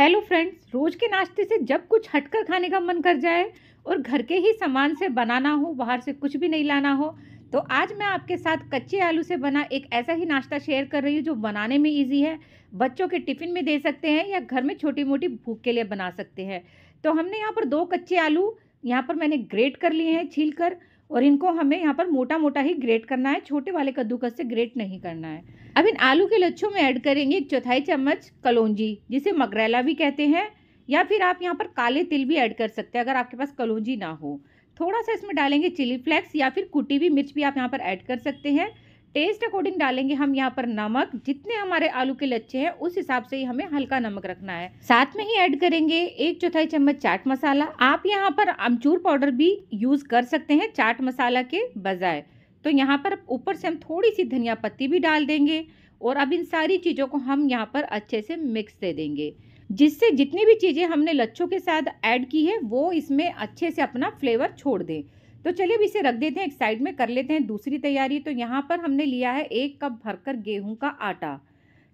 hello friends रोज के नाश्ते से जब कुछ हटकर खाने का मन कर जाए और घर के ही सामान से बनाना हो बाहर से कुछ भी नहीं लाना हो तो आज मैं आपके साथ कच्चे आलू से बना एक ऐसा ही नाश्ता शेयर कर रही हूँ जो बनाने में इजी है बच्चों के टिफ़िन में दे सकते हैं या घर में छोटी मोटी भूख के लिए बना सकते हैं तो हमने यहाँ पर दो कच्चे आलू यहाँ पर मैंने ग्रेट कर लिए हैं छील कर और इनको हमें यहाँ पर मोटा मोटा ही ग्रेट करना है छोटे वाले कद्दूकस से ग्रेट नहीं करना है अब इन आलू के लच्छों में ऐड करेंगे एक चौथाई चम्मच कलौजी जिसे मगरेला भी कहते हैं या फिर आप यहाँ पर काले तिल भी ऐड कर सकते हैं अगर आपके पास कलौजी ना हो थोड़ा सा इसमें डालेंगे चिली फ्लेक्स या फिर कुटी हुई मिर्च भी आप यहाँ पर ऐड कर सकते हैं टेस्ट अकॉर्डिंग डालेंगे हम यहाँ पर नमक जितने हमारे आलू के लच्छे हैं उस हिसाब से ही हमें हल्का नमक रखना है साथ में ही ऐड करेंगे एक चौथाई चम्मच चाट मसाला आप यहाँ पर अमचूर पाउडर भी यूज कर सकते हैं चाट मसाला के बजाय तो यहाँ पर ऊपर से हम थोड़ी सी धनिया पत्ती भी डाल देंगे और अब इन सारी चीज़ों को हम यहाँ पर अच्छे से मिक्स दे देंगे जिससे जितनी भी चीज़ें हमने लच्छों के साथ ऐड की है वो इसमें अच्छे से अपना फ्लेवर छोड़ दें तो चलिए अब इसे रख देते हैं एक साइड में कर लेते हैं दूसरी तैयारी तो यहाँ पर हमने लिया है एक कप भरकर गेहूं का आटा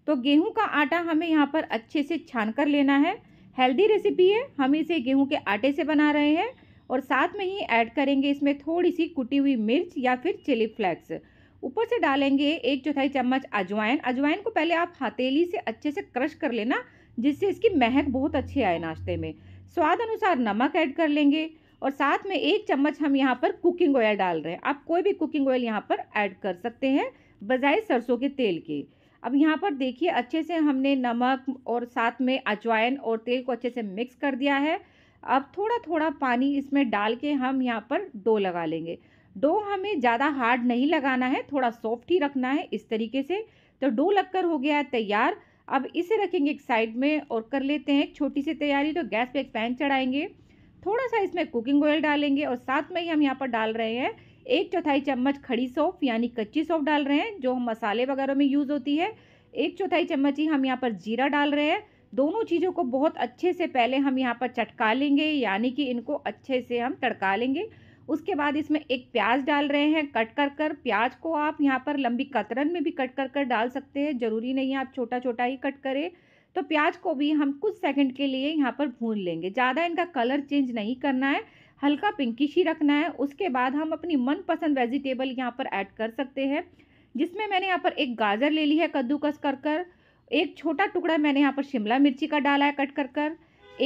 तो गेहूं का आटा हमें यहाँ पर अच्छे से छान कर लेना है हेल्दी रेसिपी है हम इसे गेहूं के आटे से बना रहे हैं और साथ में ही ऐड करेंगे इसमें थोड़ी सी कुटी हुई मिर्च या फिर चिली फ्लेक्स ऊपर से डालेंगे एक चौथाई चम्मच अजवाइन अजवाइन को पहले आप हथेली से अच्छे से क्रश कर लेना जिससे इसकी महक बहुत अच्छी आए नाश्ते में स्वाद अनुसार नमक ऐड कर लेंगे और साथ में एक चम्मच हम यहाँ पर कुकिंग ऑयल डाल रहे हैं आप कोई भी कुकिंग ऑयल यहाँ पर ऐड कर सकते हैं बजाय सरसों के तेल के अब यहाँ पर देखिए अच्छे से हमने नमक और साथ में अजवाइन और तेल को अच्छे से मिक्स कर दिया है अब थोड़ा थोड़ा पानी इसमें डाल के हम यहाँ पर डो लगा लेंगे डो हमें ज़्यादा हार्ड नहीं लगाना है थोड़ा सॉफ्ट ही रखना है इस तरीके से तो डो लगकर हो गया है तैयार अब इसे रखेंगे एक साइड में और कर लेते हैं एक छोटी सी तैयारी तो गैस पे एक पैन चढ़ाएंगे थोड़ा सा इसमें कुकिंग ऑयल डालेंगे और साथ में ही हम यहाँ पर डाल रहे हैं एक चौथाई चम्मच खड़ी सौंफ यानी कच्ची सौंफ डाल रहे हैं जो मसाले वगैरह में यूज़ होती है एक चौथाई चम्मच ही हम यहाँ पर जीरा डाल रहे हैं दोनों चीज़ों को बहुत अच्छे से पहले हम यहाँ पर चटका लेंगे यानी कि इनको अच्छे से हम तड़का लेंगे उसके बाद इसमें एक प्याज डाल रहे हैं कट कर कर प्याज को आप यहाँ पर लंबी कतरन में भी कट कर कर डाल सकते हैं ज़रूरी नहीं है आप छोटा छोटा ही कट करें तो प्याज को भी हम कुछ सेकंड के लिए यहाँ पर भून लेंगे ज़्यादा इनका कलर चेंज नहीं करना है हल्का पिंकिश ही रखना है उसके बाद हम अपनी मनपसंद वेजिटेबल यहाँ पर ऐड कर सकते हैं जिसमें मैंने यहाँ पर एक गाजर ले ली है कद्दूकस कर कर एक छोटा टुकड़ा मैंने यहाँ पर शिमला मिर्ची का डाला है कट कर कर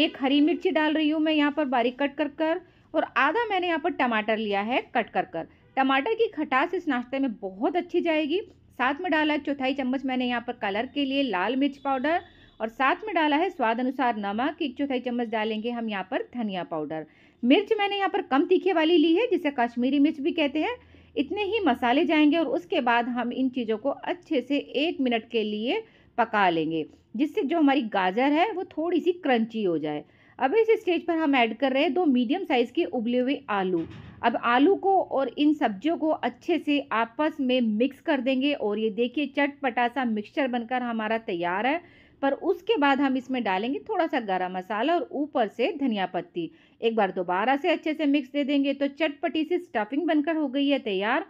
एक हरी मिर्ची डाल रही हूँ मैं यहाँ पर बारीक कट कर कर और आधा मैंने यहाँ पर टमाटर लिया है कट कर कर टमाटर की खटास इस नाश्ते में बहुत अच्छी जाएगी साथ में डाला एक चौथाई चम्मच मैंने यहाँ पर कलर के लिए लाल मिर्च पाउडर और साथ में डाला है स्वाद अनुसार नमक एक चौथाई चम्मच डालेंगे हम यहाँ पर धनिया पाउडर मिर्च मैंने यहाँ पर कम तीखे वाली ली है जिसे कश्मीरी मिर्च भी कहते हैं इतने ही मसाले जाएंगे और उसके बाद हम इन चीज़ों को अच्छे से एक मिनट के लिए पका लेंगे जिससे जो हमारी गाजर है वो थोड़ी सी क्रंची हो जाए अब इस स्टेज पर हम ऐड कर रहे हैं दो मीडियम साइज़ के उबले हुए आलू अब आलू को और इन सब्जियों को अच्छे से आपस में मिक्स कर देंगे और ये देखिए चटपटा सा मिक्सचर बनकर हमारा तैयार है पर उसके बाद हम इसमें डालेंगे थोड़ा सा गरम मसाला और ऊपर से धनिया पत्ती एक बार दोबारा से अच्छे से मिक्स दे देंगे तो चटपटी सी स्टफिंग बनकर हो गई है तैयार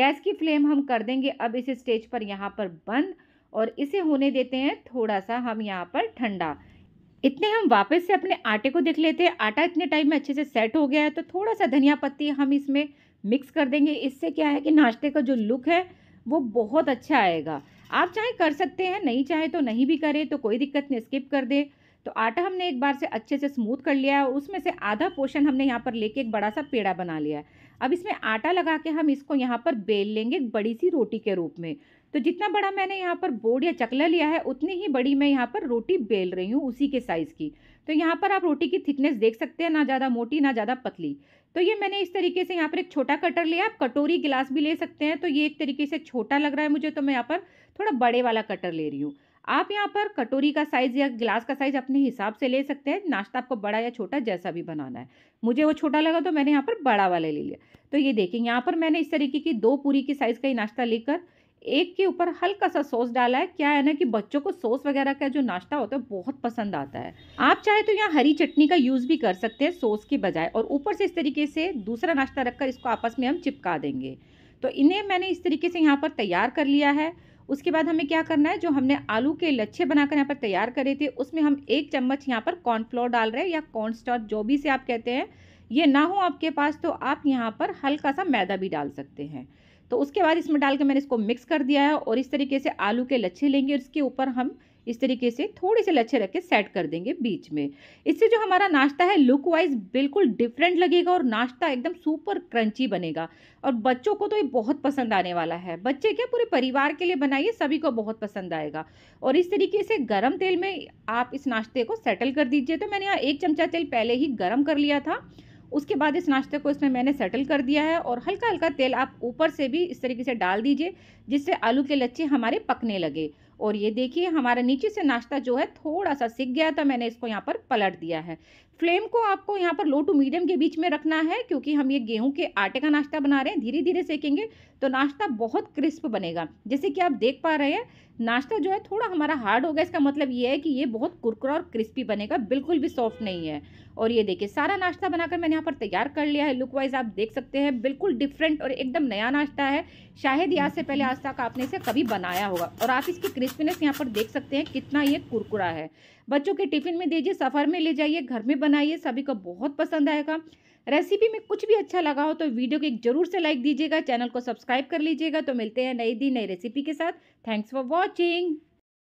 गैस की फ्लेम हम कर देंगे अब इस स्टेज पर यहाँ पर बंद और इसे होने देते हैं थोड़ा सा हम यहाँ पर ठंडा इतने हम वापस से अपने आटे को देख लेते हैं आटा इतने टाइम में अच्छे से सेट हो गया है तो थोड़ा सा धनिया पत्ती हम इसमें मिक्स कर देंगे इससे क्या है कि नाश्ते का जो लुक है वो बहुत अच्छा आएगा आप चाहे कर सकते हैं नहीं चाहे तो नहीं भी करें तो कोई दिक्कत नहीं स्किप कर दे तो आटा हमने एक बार से अच्छे से स्मूथ कर लिया है उसमें से आधा पोर्शन हमने यहाँ पर लेके एक बड़ा सा पेड़ा बना लिया है अब इसमें आटा लगा के हम इसको यहाँ पर बेल लेंगे बड़ी सी रोटी के रूप में तो जितना बड़ा मैंने यहाँ पर बोर्ड या चकला लिया है उतनी ही बड़ी मैं यहाँ पर रोटी बेल रही हूँ उसी के साइज़ की तो यहाँ पर आप रोटी की थिकनेस देख सकते हैं ना ज़्यादा मोटी ना ज़्यादा पतली तो ये मैंने इस तरीके से यहाँ पर एक छोटा कटर लिया आप कटोरी गिलास भी ले सकते हैं तो ये एक तरीके से छोटा लग रहा है मुझे तो मैं यहाँ पर थोड़ा बड़े वाला कटर ले रही हूँ आप यहाँ पर कटोरी का साइज़ या गिलास का साइज़ अपने हिसाब से ले सकते हैं नाश्ता आपको बड़ा या छोटा जैसा भी बनाना है मुझे वो छोटा लगा तो मैंने यहाँ पर बड़ा वाला ले लिया तो ये देखिए यहाँ पर मैंने इस तरीके की दो पूरी की साइज़ का ही नाश्ता लेकर एक के ऊपर हल्का सा सॉस डाला है क्या है ना कि बच्चों को सॉस वगैरह का जो नाश्ता होता है बहुत पसंद आता है आप चाहे तो यहाँ हरी चटनी का यूज़ भी कर सकते हैं सॉस के बजाय और ऊपर से इस तरीके से दूसरा नाश्ता रखकर इसको आपस में हम चिपका देंगे तो इन्हें मैंने इस तरीके से यहाँ पर तैयार कर लिया है उसके बाद हमें क्या करना है जो हमने आलू के लच्छे बनाकर यहाँ पर तैयार करे थे उसमें हम एक चम्मच यहाँ पर कॉर्नफ्लोर डाल रहे हैं या कॉर्न स्टॉच जो भी से आप कहते हैं ये ना हो आपके पास तो आप यहाँ पर हल्का सा मैदा भी डाल सकते हैं तो उसके बाद इसमें डाल के मैंने इसको मिक्स कर दिया है और इस तरीके से आलू के लच्छे लेंगे और इसके ऊपर हम इस तरीके से थोड़े से लच्छे रख के सेट कर देंगे बीच में इससे जो हमारा नाश्ता है लुक वाइज बिल्कुल डिफरेंट लगेगा और नाश्ता एकदम सुपर क्रंची बनेगा और बच्चों को तो ये बहुत पसंद आने वाला है बच्चे क्या पूरे परिवार के लिए बनाइए सभी को बहुत पसंद आएगा और इस तरीके से गर्म तेल में आप इस नाश्ते को सेटल कर दीजिए तो मैंने यहाँ एक चमचा तेल पहले ही गर्म कर लिया था उसके बाद इस नाश्ते को इसमें मैंने सेटल कर दिया है और हल्का हल्का तेल आप ऊपर से भी इस तरीके से डाल दीजिए जिससे आलू के लच्छे हमारे पकने लगे और ये देखिए हमारा नीचे से नाश्ता जो है थोड़ा सा सिक गया था मैंने इसको यहाँ पर पलट दिया है फ्लेम को आपको यहाँ पर लो टू मीडियम के बीच में रखना है क्योंकि हम ये गेहूं के आटे का नाश्ता बना रहे हैं धीरे धीरे सेकेंगे तो नाश्ता बहुत क्रिस्प बनेगा जैसे कि आप देख पा रहे हैं नाश्ता जो है थोड़ा हमारा हार्ड होगा इसका मतलब ये है कि ये बहुत कुरकुरा और क्रिस्पी बनेगा बिल्कुल भी सॉफ्ट नहीं है और ये देखिए सारा नाश्ता बनाकर मैंने यहाँ पर तैयार कर लिया है लुक वाइज आप देख सकते हैं बिल्कुल डिफरेंट और एकदम नया नाश्ता है शायद ही आज से पहले आज तक आपने इसे कभी बनाया होगा और आप इसकी क्रिस्पीनेस यहाँ पर देख सकते हैं कितना ये कुरकुरा है बच्चों के टिफिन में दीजिए सफ़र में ले जाइए घर में बनाइए सभी को बहुत पसंद आएगा रेसिपी में कुछ भी अच्छा लगा हो तो वीडियो को एक जरूर से लाइक दीजिएगा चैनल को सब्सक्राइब कर लीजिएगा तो मिलते हैं नई दी नई रेसिपी के साथ थैंक्स फॉर वॉचिंग